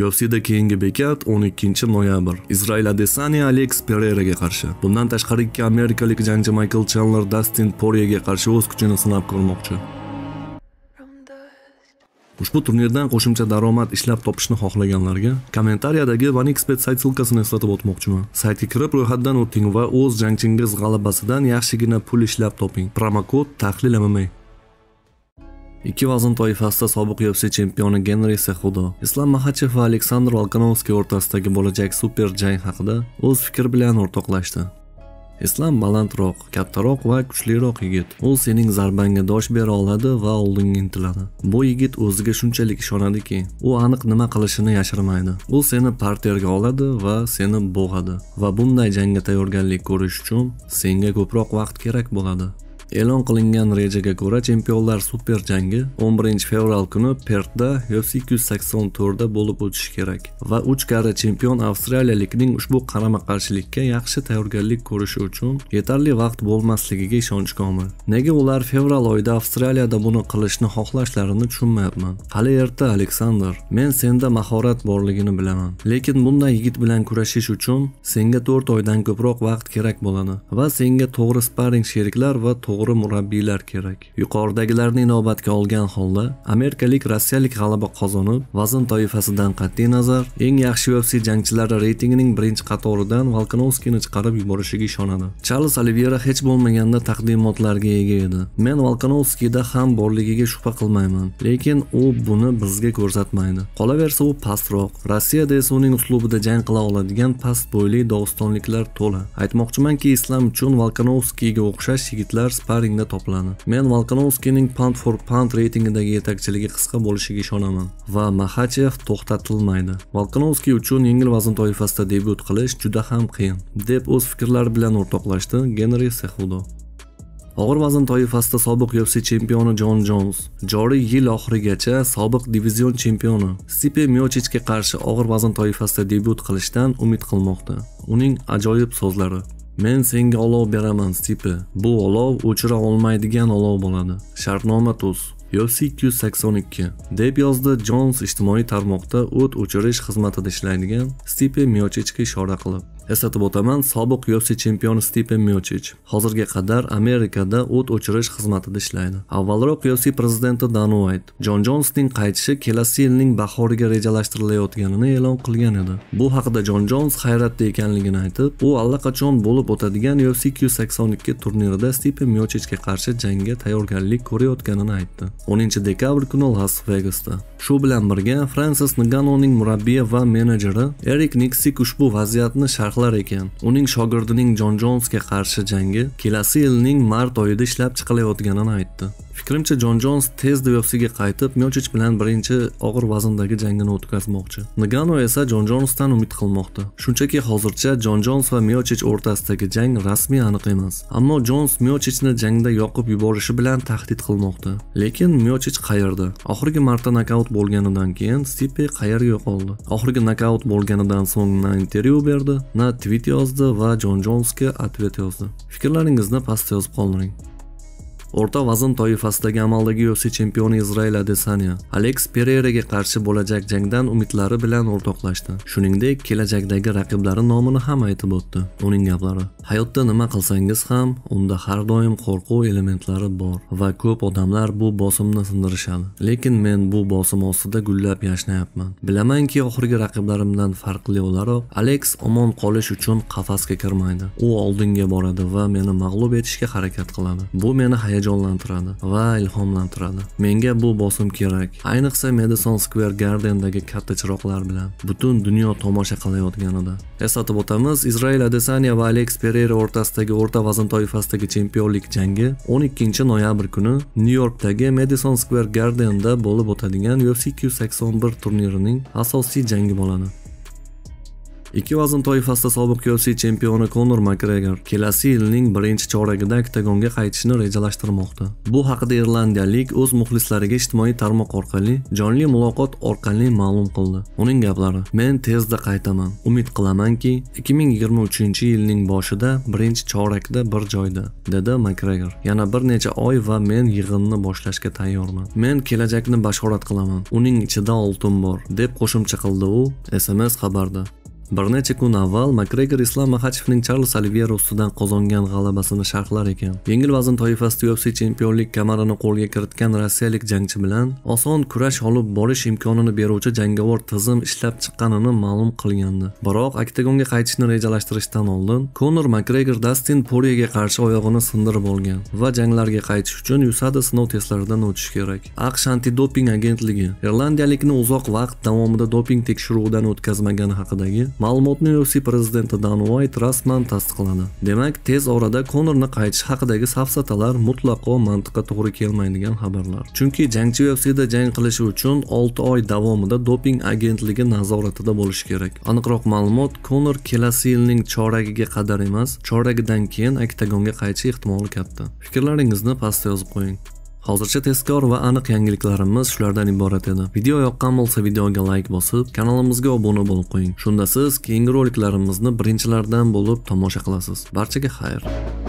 UFCda keyingi bekat 12 noyabr. Israel Adesanya Alex Pereiraga qarshi. Bundan tashqari ikki amerikalik jangchi Michael Chandler Dustin Poirierga qarshi o'z kuchini sinab ko'rmoqchi. Ushbu turnirdan qo'shimcha daromad ishlab topishni xohlaganlarga kommentariyadagi OneXBet sayt ссылкасini eslatib o'tmoqchiman. Saytga kirib ro'yxatdan o'ting va o'z jangchingiz g'alabasidan yaxshigina pul ishlab toping. Promokod tahlil MMA ikki vazn toifasida sobiq UFC chempioni Genri Sexudo Islam Maxachev va Aleksandr Volkanovskiy o'rtasidagi bo'lajak super jang haqida o'z fikr bilan o'rtoqlashdi. Islam balandroq, kattaroq va kuchliroq yigit. U sening zarbangga dosh bera oladi va oldinga intiladi. Bu yigit o'ziga shunchalik ishonadiki, u aniq nima qilishini yashirmaydi. U seni parterga oladi va seni bo'g'adi va bunday jangga tayyorgarlik ko'rish uchun senga ko'proq vaqt kerak bo'ladi. E'lon qilingan rejaga ko'ra chempionlar super jangi 11 fevral kuni Pertda UFC 284 da bo'lib o'tishi kerak va uch karra chempion avstraliyalikning ushbu qarama-qarshilikka yaxshi tayyorgarlik ko'rishi uchun yetarli vaqt bo'lmasligiga ishonch komil. Nega ular fevral oyida Avstraliyada buni qilishni xohlashlarini tushunmayapman. Hali erta Aleksandr, men senda mahorat borligini bilaman, lekin bunday yigit bilan kurashish uchun senga 4 oydan ko'proq vaqt kerak bo'ladi va senga to'g'ri sparring sheriklar va to'g'ri to'g'ri murabbiylar kerak yuqoridagilarni inobatga olgan holda amerikalik rossiyalik g'alaba qozonib vazn toifasidan qat'iy nazar eng yaxshi ufc jangchilari reytingining birinchi qatoridan valkanovskiyni chiqarib yuborishiga ishonadi charlz olivera hech bo'lmaganda taqdimotlarga ega edi men valkanovskiyda ham borligiga shubha qilmayman lekin u buni bizga ko'rsatmaydi qolaversa u pastroq rossiyada esa uning uslubida jang qila oladigan past bo'yli dog'istonliklar to'la aytmoqchimanki islom uchun valkanovskiyga o'xshash yigitlar sparingda to'plandi men volkanovskining pound for pound reytingidagi yetakchiligi qisqa bo'lishiga ishonaman va maxachev to'xtatilmaydi volkanovski uchun yengil vazn toifasida debyut qilish juda ham qiyin deb o'z fikrlari bilan o'rtoqlashdi genri sehudo og'ir vazn toifasida sobiq UFC chempioni Jon Jones joriy yil oxirigacha sobiq divizion chempioni Stipe Miocichga qarshi og'ir vazn toifasida debyut qilishdan umid qilmoqda. Uning ajoyib so'zlari men senga olov beraman stipi bu olov o'chira olmaydigan olov bo'ladi shartnoma tuz yosi 282 deb yozdi jons ijtimoiy tarmoqda o't o'chirish xizmatida ishlaydigan stipe miochichga ishora qilib Eslatib o'taman, sobiq UFC chempioni Stipe Miochich hozirga qadar Amerikada o't o'chirish xizmatida ishlaydi. Avvalroq UFC prezidenti Dan White Jon Jonsning qaytishi kelasi yilning bahoriga rejalashtirilayotganini e'lon qilgan edi. Bu haqida Jon Jons hayratda ekanligini aytib, u allaqachon bo'lib o'tadigan UFC 282 turnirida Stipe Miochichga qarshi jangga tayyorgarlik ko'rayotganini aytdi. 10-dekabr kuni Las-Vegasda. Shu bilan birga Francis Ngannouning murabbiyi va menejeri Erik Niksik ushbu vaziyatni sharh qilar ekan uning shogirdining jon jonsga qarshi jangi kelasi yilning mart oyida ishlab chiqilayotganini aytdi Fikrimcha Jon Jons tez DFCga qaytib, Miochich bilan birinchi og'ir vazndagi jangini o'tkazmoqchi. Nagano esa Jon Jonsdan umid qilmoqda. Shunchaki hozircha Jon Jons va Miochich o'rtasidagi jang rasmiy aniq emas. Ammo Jons Miochichni jangda yoqib yuborishi bilan tahdid qilmoqda. Lekin Miochich qayerda? Oxirgi marta nokaut bo'lganidan keyin Stipe qayerga yo'qoldi? Oxirgi nokaut bo'lganidan so'ng na intervyu berdi, na tvit yozdi va Jon Jonsga ответ yozdi. Fikrlaringizni pastda yozib qoldiring. O'rta vazn toifasidagi amaldagi UFC chempioni Izrail Adesanya Alex pereraga qarshi bo'lajak jangdan umidlari bilan o'rtoqlashdi. Shuningdek, kelajakdagi raqiblari nomini ham aytib o'tdi. Uning gaplari: "Hayotda nima qilsangiz ham, unda har doim qo'rquv elementlari bor va ko'p odamlar bu bosimni sindirishadi. Lekin men bu bosim ostida gullab yashnayapman. Bilamanki, oxirgi raqiblarimdan farqli o'laroq Alex omon qolish uchun qafasga kirmaydi. U oldinga boradi va meni mag'lub etishga harakat qiladi. Bu meni hayajonlantiradi va ilhomlantiradi menga bu bosim kerak ayniqsa madison square gardendagi katta chiroqlar bilan butun dunyo tomosha qilayotganida eslatib o'tamiz izrail adesanya va aleks pereyra o'rtasidagi o'rta vazn toifasidagi chempionlik jangi 12 noyabr kuni nyu yorkdagi madison square gardenda bo'lib o'tadigan ufc 281 turnirining asosiy jangi bo'ladi Ikki vazn toifasida sobiq UFC chempioni Conor Makgregor kelasi yilning birinchi choragida oktagonga qaytishni rejalashtirmoqda. Bu haqida irlandiyalik o'z muxlislariga ijtimoiy tarmoq orqali jonli muloqot orqali ma'lum qildi. Uning gaplari: "Men tezda qaytaman. Umid qilamanki, 2023-yilning boshida birinchi chorakda bir joyda", dedi Makgregor. "Yana bir necha oy va men yig'inni boshlashga tayyorman. Men kelajakni bashorat qilaman. Uning ichida oltin bor", deb qo'shimcha qildi u SMS xabarda. bir necha kun avval makgregor islom maxachevning charlz olivero ustidan qozongan g'alabasini sharhlar ekan yengil vazn toifasida ufc chempionlik kamarini qo'lga kiritgan rossiyalik jangchi bilan oson kurash olib borish imkonini beruvchi jangovar tizim ishlab chiqqanini ma'lum qilgandi biroq oktagonga qaytishni rejalashtirishdan oldin konor makgregor dastin poryega qarshi oyog'ini sindirib olgan va janglarga qaytish uchun usada sinov testlaridan o'tishi kerak aqsh antidoping agentligi irlandiyalikni uzoq vaqt davomida doping tekshiruvidan o'tkazmagani haqidagi ma'lumotni UFC prezidenti Dan Uayt rasman tasdiqladi. Demak, tez orada Konorni qaytishi haqidagi safsatalar mutlaqo mantiqqa to'g'ri kelmaydigan xabarlar. Chunki jangchi UFCda jang qilishi uchun 6 oy davomida doping agentligi nazoratida bo'lishi kerak. Aniqroq ma'lumot Konor kelasi yilning choragiga qadar emas, choragidan keyin oktagonga qaytishi ehtimoli katta. Fikrlaringizni pastda yozib qo'ying. Hozircha tezkor va aniq yangiliklarimiz shulardan iborat edi. Video yoqqan bo'lsa videoga like bosib, kanalimizga obuna bo'lib qo'ying. Shunda siz keyingi roliklarimizni birinchilardan bo'lib tomosha qilasiz. Barchaga xayr.